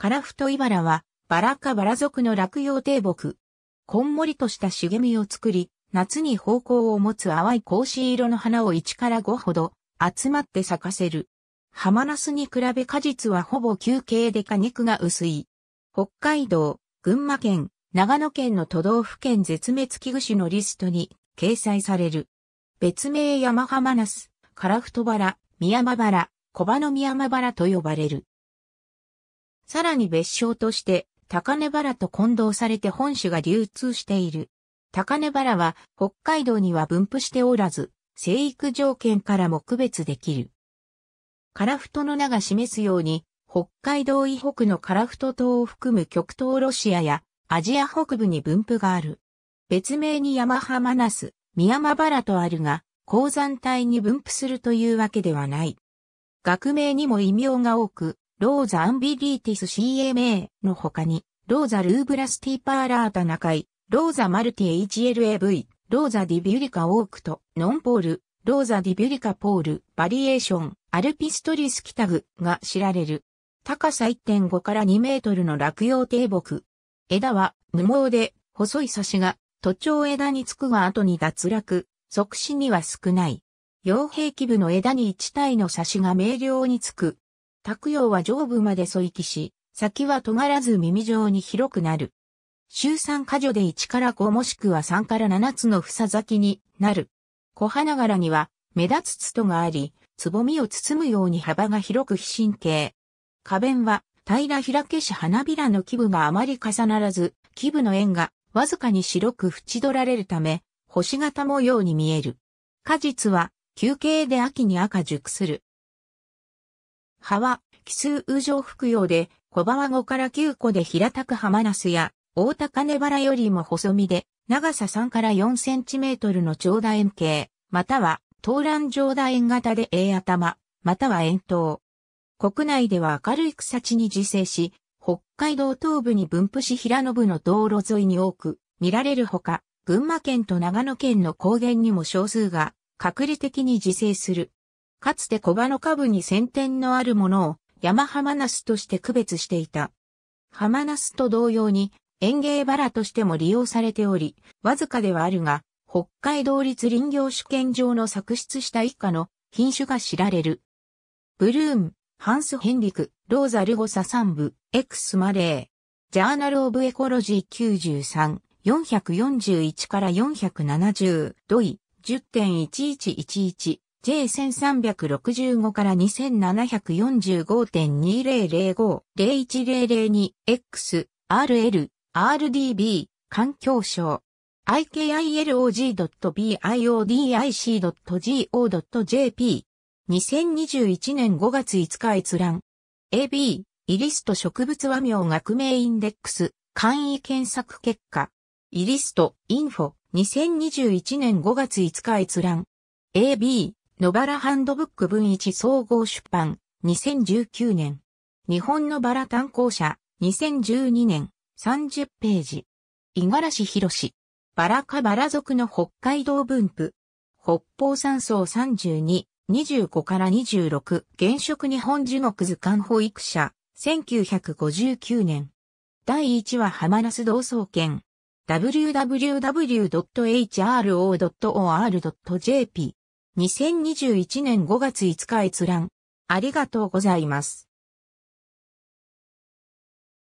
カラフトイバラは、バラ科バラ属の落葉低木。こんもりとした茂みを作り、夏に方向を持つ淡い格子色の花を1から5ほど集まって咲かせる。ハマナスに比べ果実はほぼ休憩で果肉が薄い。北海道、群馬県、長野県の都道府県絶滅危惧種のリストに掲載される。別名山ハマナス、カラフトバラ、ミヤマバラ、コバのミヤマバラと呼ばれる。さらに別称として、高根原と混同されて本種が流通している。高根原は北海道には分布しておらず、生育条件からも区別できる。カラフトの名が示すように、北海道以北のカラフト島を含む極東ロシアやアジア北部に分布がある。別名に山浜ナス、マ山原とあるが、鉱山帯に分布するというわけではない。学名にも異名が多く、ローザ・アンビリーティス CMA の他に、ローザ・ルーブラスティパーラータナカイ、ローザ・マルティ HLAV、ローザ・ディビュリカ・オークト、ノンポール、ローザ・ディビュリカ・ポール、バリエーション、アルピストリス・キタグが知られる。高さ1.5から2メートルの落葉低木。枝は無毛で、細い差しが、徒長枝につくが後に脱落、即死には少ない。傭兵器部の枝に1体の差しが明瞭につく、卓葉は上部まで添い木し、先は尖らず耳状に広くなる。週三箇所で1から5もしくは3から7つの房咲きになる。小花柄には目立つツトがあり、つぼみを包むように幅が広く非神経。花弁は平開けし花びらの基部があまり重ならず、基部の円がわずかに白く縁取られるため、星形模様に見える。果実は休憩で秋に赤熟する。葉は奇数雨上服用で、小葉は5から9個で平たく浜ナスや、大高根原よりも細身で、長さ3から4センチメートルの長楕円形、または、東蘭上楕円型で A 頭、または円筒。国内では明るい草地に自生し、北海道東部に分布し平野部の道路沿いに多く見られるほか、群馬県と長野県の高原にも少数が隔離的に自生する。かつて小葉の下部に先天のあるものを山浜ナスとして区別していた。浜ナスと同様に園芸バラとしても利用されており、わずかではあるが、北海道立林業試験場の作出した一家の品種が知られる。ブルーム、ハンス・ヘンリク、ローザ・ルゴサ3部、エクス・マレー、ジャーナル・オブ・エコロジー93、441から470、ドイ、10.1111 J1365 から2745.2005-01002、XRL、RDB、環境省。ikilog.biodic.go.jp。2021年5月5日閲覧。AB、イリスト植物和名学名インデックス、簡易検索結果。イリスト、インフォ、2021年5月5日閲覧。AB、野原ハンドブック文一総合出版、2019年。日本のバラ担当者、2012年、30ページ。五十嵐博士。バラかバラ族の北海道分布。北方山荘32、25から26、現職日本樹木図鑑保育者、1959年。第1話マナス同窓圏。www.hro.or.jp 2021年5月5日閲覧。ありがとうございます。